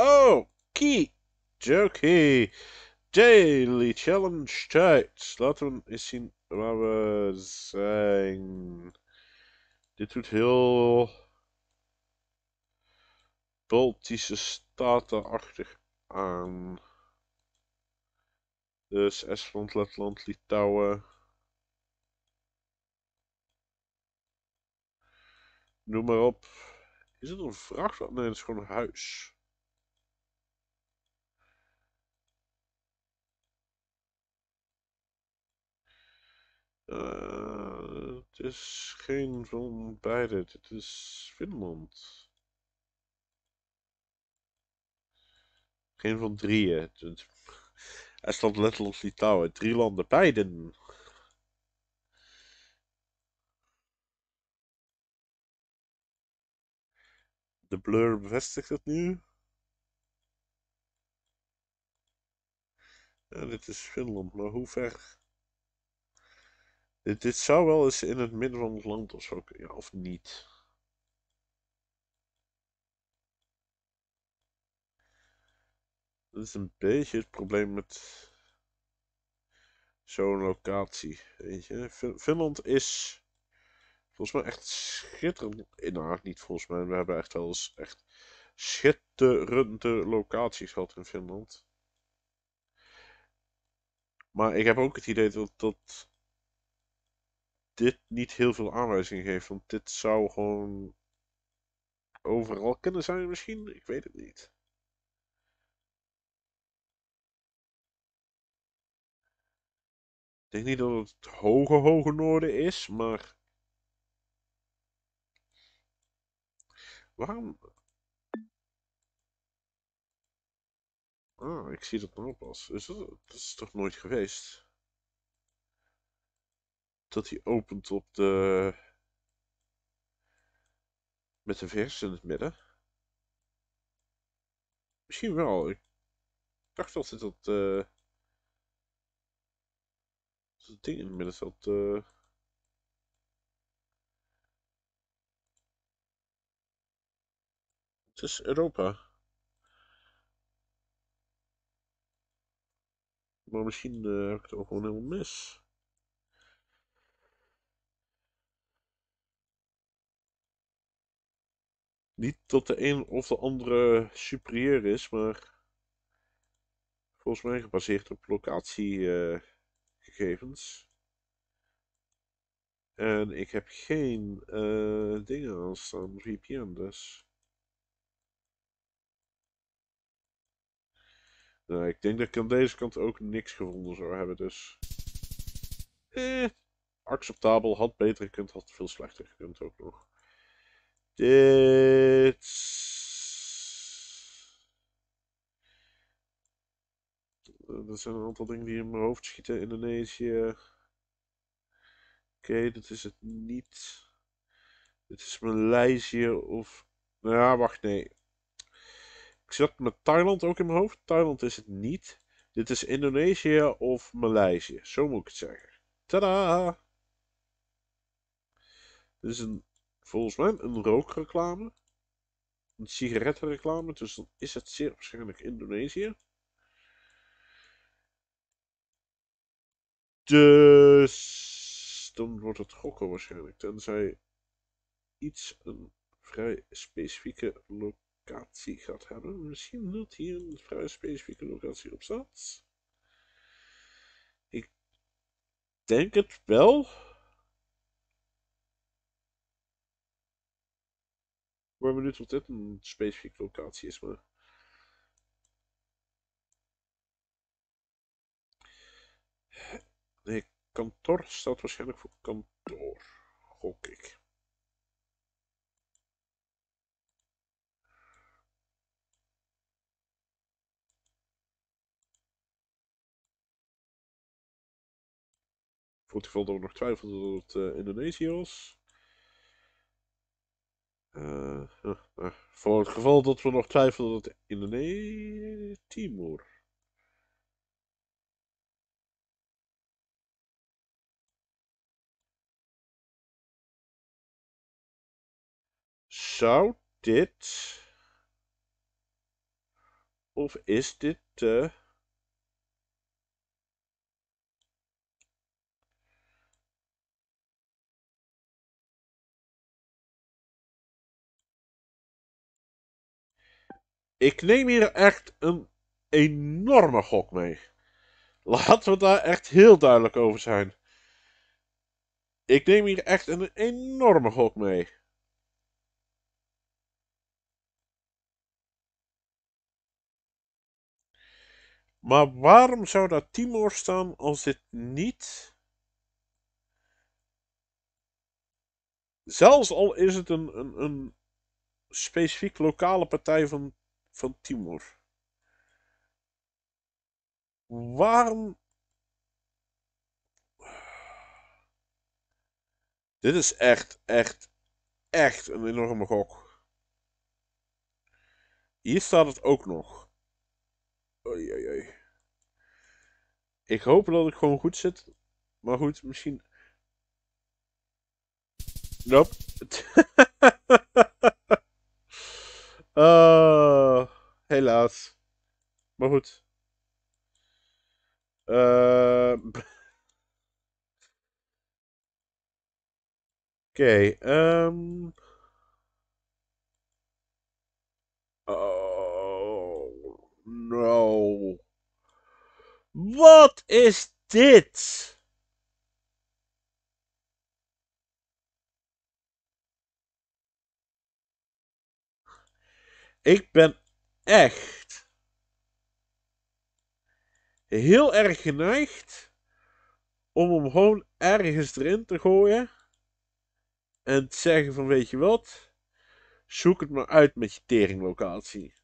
Oh, key! Daily Challenge Tijd. Laten we eens zien waar we zijn. Dit doet heel Baltische statenachtig aan. Dus Estland, Letland, Litouwen. Noem maar op. Is het een vrachtwagen? Nee, het is gewoon een huis. Eh, het is geen van beide. Het is Finland. Geen van drieën. Estland, Letland, Litouwen. Drie landen, beiden. De blur bevestigt het nu. Ja, dit is Finland, maar hoe ver dit, zou wel eens in het midden van het land of zo ja, of niet. Dat is een beetje het probleem met zo'n locatie. Weet je, Finland is volgens mij echt schitterend. Eh, nou, niet volgens mij, we hebben echt wel eens echt schitterende locaties gehad in Finland. Maar ik heb ook het idee dat, dat dit niet heel veel aanwijzing geeft. Want dit zou gewoon overal kunnen zijn misschien. Ik weet het niet. Ik denk niet dat het hoge, hoge noorden is, maar... Waarom... Ah, ik zie dat nou pas. Is dat, dat is toch nooit geweest? dat hij opent op de... met een vers in het midden. Misschien wel. Ik dacht eh, dat het dat... Uh... dat ding in het midden zat... Uh... Het is Europa. Maar misschien eh, heb ik het ook gewoon helemaal mis. Niet dat de een of de andere superieur is, maar volgens mij gebaseerd op locatiegegevens. En ik heb geen eh, dingen aan staan, VPN dus. Nou, ik denk dat ik aan deze kant ook niks gevonden zou hebben, dus... Eh, acceptabel, had beter gekund, had veel slechter gekund ook nog. Dit. Er zijn een aantal dingen die in mijn hoofd schieten. Indonesië. Oké, okay, dit is het niet. Dit is Maleisië of. Nou ja, wacht, nee. Ik zat met Thailand ook in mijn hoofd. Thailand is het niet. Dit is Indonesië of Maleisië. Zo moet ik het zeggen. Tada! Dit is een volgens mij een rookreclame. Een sigarettenreclame, dus dan is het zeer waarschijnlijk Indonesië. Dus dan wordt het gokken waarschijnlijk. Tenzij iets een vrij specifieke locatie gaat hebben. Misschien dat hier een vrij specifieke locatie op staat. Ik denk het wel. ben benieuwd of dit een specifieke locatie is, maar... Nee, kantoor staat waarschijnlijk voor kantoor, gok ik. voelt het geval dat we nog twijfelden dat het eh, Indonesië was. Uh, voor het geval dat we nog twijfelen dat in de Timor. Zou dit... Of is dit eh, Ik neem hier echt een enorme gok mee. Laten we daar echt heel duidelijk over zijn. Ik neem hier echt een enorme gok mee. Maar waarom zou daar Timor staan als dit niet? Zelfs al is het een, een, een specifiek lokale partij van van Timor. Waarom. Dit is echt, echt, echt een enorme gok. Hier staat het ook nog. Oei, oei, oei. Ik hoop dat ik gewoon goed zit. Maar goed, misschien. Nope. uh... Helaas. Maar goed. Uh... Oké, okay, um... Ehm. Oh, no. Wat is dit? Ik ben echt heel erg geneigd om hem gewoon ergens erin te gooien. En te zeggen van weet je wat, zoek het maar uit met je teringlocatie.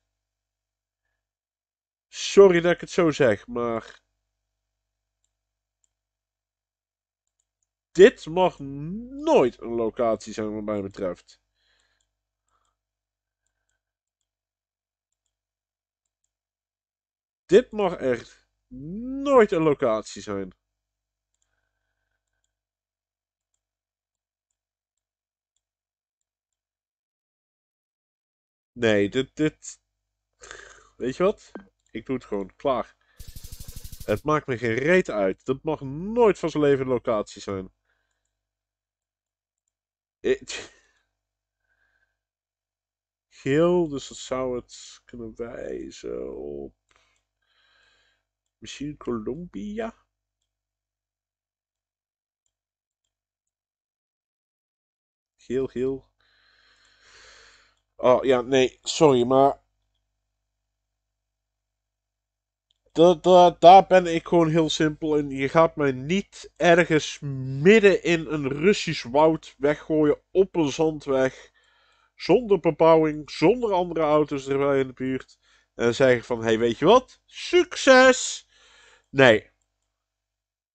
Sorry dat ik het zo zeg, maar dit mag nooit een locatie zijn wat mij betreft. Dit mag echt nooit een locatie zijn. Nee, dit, dit... Weet je wat? Ik doe het gewoon. Klaar. Het maakt me geen reet uit. Dat mag nooit van zijn leven een locatie zijn. Geel, dus dat zou het kunnen wijzen op... Misschien Colombia? Geel, geel. Oh ja, nee, sorry, maar. Da, da, daar ben ik gewoon heel simpel in. Je gaat mij niet ergens midden in een Russisch woud weggooien op een zandweg. Zonder bebouwing, zonder andere auto's erbij in de buurt. En zeggen van, hé hey, weet je wat? Succes! Nee.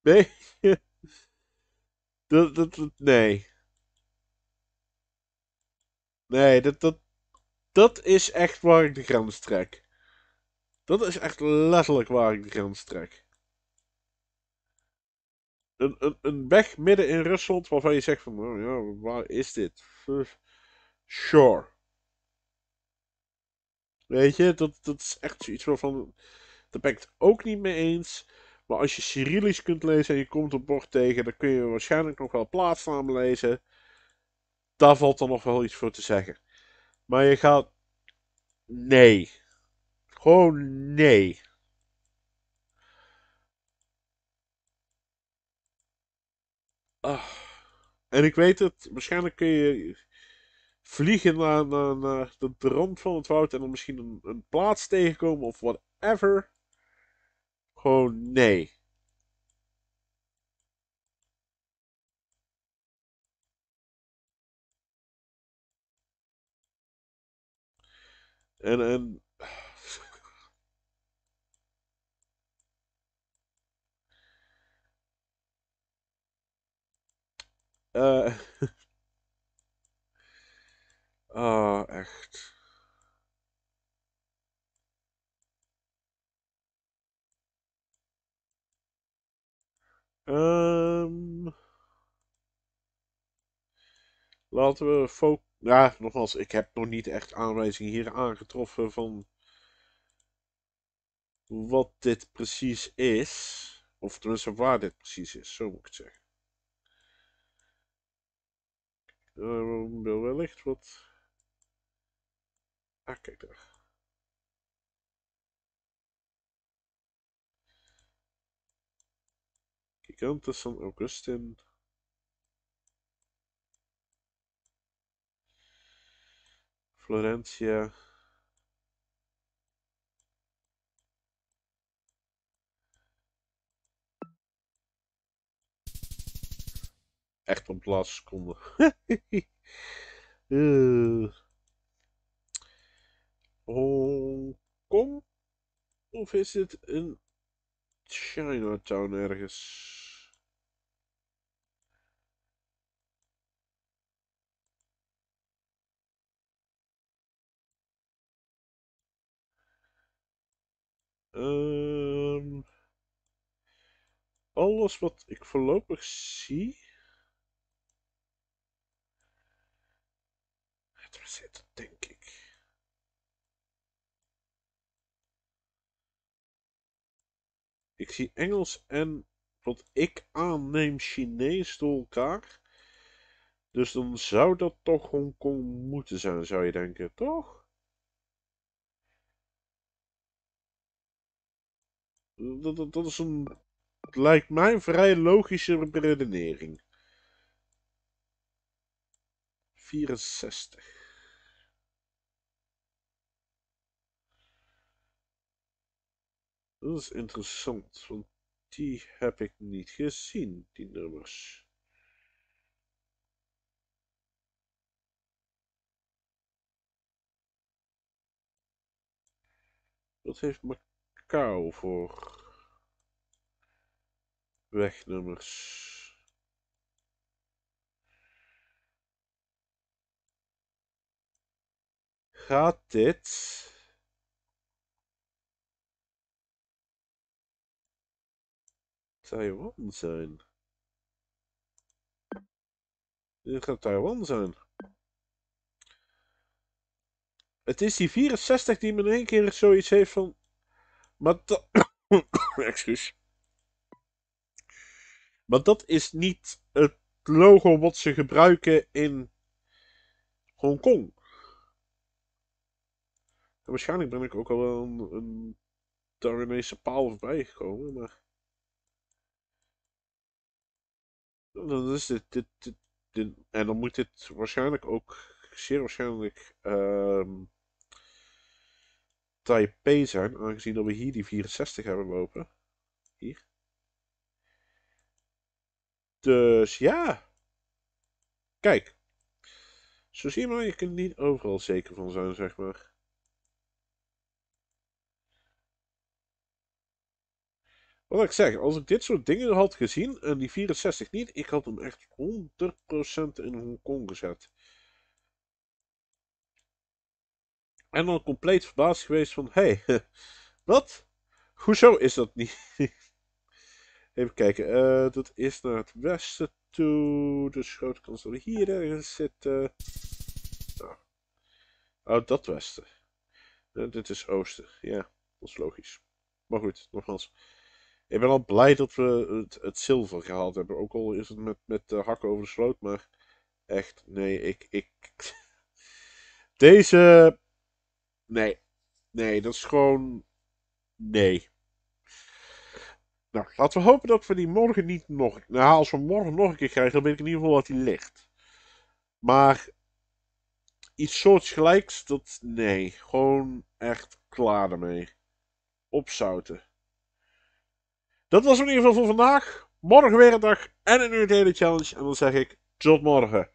Nee. dat, dat, nee. Nee, dat, dat, dat is echt waar ik de grens trek. Dat is echt letterlijk waar ik de grens trek. Een, een, een weg midden in Rusland waarvan je zegt van, oh, ja, waar is dit? Sure. Weet je, dat, dat is echt zoiets waarvan... Daar ben ik het ook niet mee eens. Maar als je Cyrillisch kunt lezen en je komt een bord tegen, dan kun je waarschijnlijk nog wel plaatsnaam lezen. Daar valt dan nog wel iets voor te zeggen. Maar je gaat. Nee. Gewoon nee. Ah. En ik weet het, waarschijnlijk kun je vliegen naar, naar, naar de rand van het woud en dan misschien een plaats tegenkomen of whatever. Gewoon nee. En, en... Uh... oh, echt. Ehm. laten we focussen. Ja, nogmaals, ik heb nog niet echt aanwijzingen hier aangetroffen van wat dit precies is. Of tenminste waar dit precies is, zo moet ik het zeggen. Er ehm, wellicht wat... Ah, kijk daar. Amerikaan tussen augustus en Florentia. Echt op de laatste seconde. uh. Eh. Kong, Of is het een Chinatown ergens? Ehm, alles wat ik voorlopig zie. Het het, denk ik. Ik zie Engels en wat ik aanneem Chinees door elkaar. Dus dan zou dat toch Hongkong moeten zijn, zou je denken, toch? Dat, dat, dat is een, lijkt mij, een vrij logische redenering. 64. Dat is interessant, want die heb ik niet gezien, die nummers. Wat heeft Mac cacao voor wegnummers. Gaat dit? Taiwan zijn? Dit gaat Taiwan zijn. Het is die 64 die me in één keer zoiets heeft van... Maar dat... Excuus. Maar dat is niet het logo wat ze gebruiken in Hongkong. waarschijnlijk ben ik ook al wel een, een Taiwanese paal voorbij gekomen, maar... Dan is dit, dit, dit, En dan moet dit waarschijnlijk ook... Zeer waarschijnlijk... Ehm, P zijn, aangezien dat we hier die 64 hebben lopen. Hier. Dus ja. Kijk. Zo zie je maar, je kunt niet overal zeker van zijn, zeg maar. Wat ik zeg, als ik dit soort dingen had gezien en die 64 niet, ik had hem echt 100% in Hongkong gezet. En dan compleet verbaasd geweest van, hé, hey, wat? Hoezo is dat niet? Even kijken, eh, dat is naar het westen toe, dus grote kans dat we hier ergens zitten. Nou. Oh, dat westen. Eh, dit is oosten, ja, dat is logisch. Maar goed, nogmaals. Ik ben al blij dat we het, zilver gehaald hebben, ook al is het met, met de hakken over de sloot, maar echt, nee, ik... ik... Deze Nee. Nee, dat is gewoon. Nee. Nou, laten we hopen dat we die morgen niet nog. Nou, als we morgen nog een keer krijgen, dan weet ik in ieder geval wat die ligt. Maar. Iets soortgelijks, dat. Nee. Gewoon echt klaar ermee. Opzouten. Dat was in ieder geval voor vandaag. Morgen weer een dag en een uur hele challenge. En dan zeg ik tot morgen.